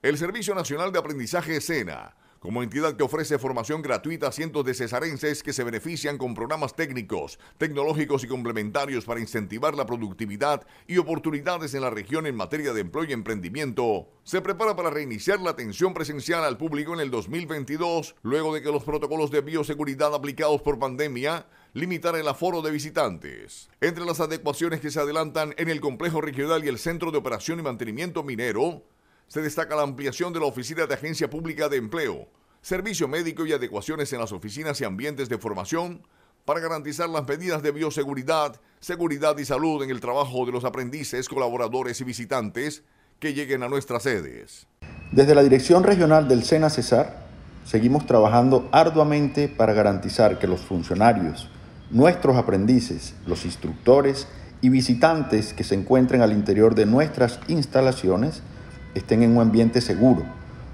El Servicio Nacional de Aprendizaje SENA, como entidad que ofrece formación gratuita a cientos de cesarenses que se benefician con programas técnicos, tecnológicos y complementarios para incentivar la productividad y oportunidades en la región en materia de empleo y emprendimiento, se prepara para reiniciar la atención presencial al público en el 2022, luego de que los protocolos de bioseguridad aplicados por pandemia limitaran el aforo de visitantes. Entre las adecuaciones que se adelantan en el complejo regional y el centro de operación y mantenimiento minero, se destaca la ampliación de la oficina de Agencia Pública de Empleo, servicio médico y adecuaciones en las oficinas y ambientes de formación para garantizar las medidas de bioseguridad, seguridad y salud en el trabajo de los aprendices, colaboradores y visitantes que lleguen a nuestras sedes. Desde la Dirección Regional del SENA Cesar, seguimos trabajando arduamente para garantizar que los funcionarios, nuestros aprendices, los instructores y visitantes que se encuentren al interior de nuestras instalaciones estén en un ambiente seguro,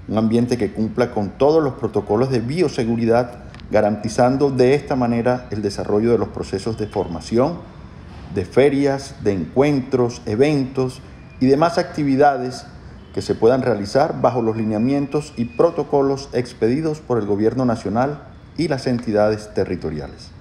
un ambiente que cumpla con todos los protocolos de bioseguridad, garantizando de esta manera el desarrollo de los procesos de formación, de ferias, de encuentros, eventos y demás actividades que se puedan realizar bajo los lineamientos y protocolos expedidos por el Gobierno Nacional y las entidades territoriales.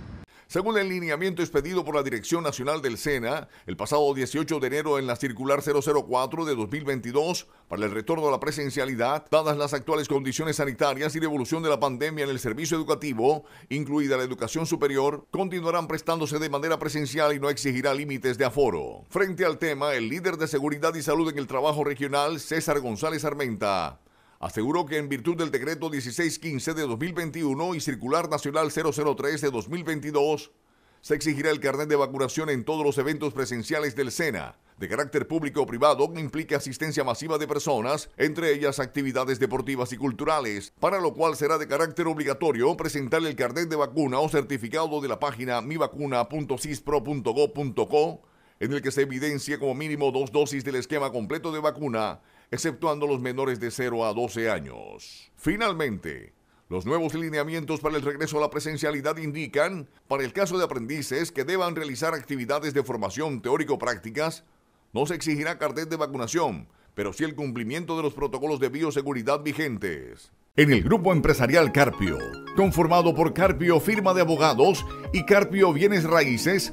Según el lineamiento expedido por la Dirección Nacional del SENA el pasado 18 de enero en la circular 004 de 2022 para el retorno a la presencialidad, dadas las actuales condiciones sanitarias y la evolución de la pandemia en el servicio educativo, incluida la educación superior, continuarán prestándose de manera presencial y no exigirá límites de aforo. Frente al tema, el líder de seguridad y salud en el trabajo regional, César González Armenta, aseguró que en virtud del decreto 1615 de 2021 y circular nacional 003 de 2022, se exigirá el carnet de vacunación en todos los eventos presenciales del SENA, de carácter público o privado, que implique asistencia masiva de personas, entre ellas actividades deportivas y culturales, para lo cual será de carácter obligatorio presentar el carnet de vacuna o certificado de la página mivacuna.cispro.go.co, en el que se evidencie como mínimo dos dosis del esquema completo de vacuna exceptuando los menores de 0 a 12 años. Finalmente, los nuevos lineamientos para el regreso a la presencialidad indican, para el caso de aprendices que deban realizar actividades de formación teórico-prácticas, no se exigirá cartel de vacunación, pero sí el cumplimiento de los protocolos de bioseguridad vigentes. En el grupo empresarial Carpio, conformado por Carpio Firma de Abogados y Carpio Bienes Raíces,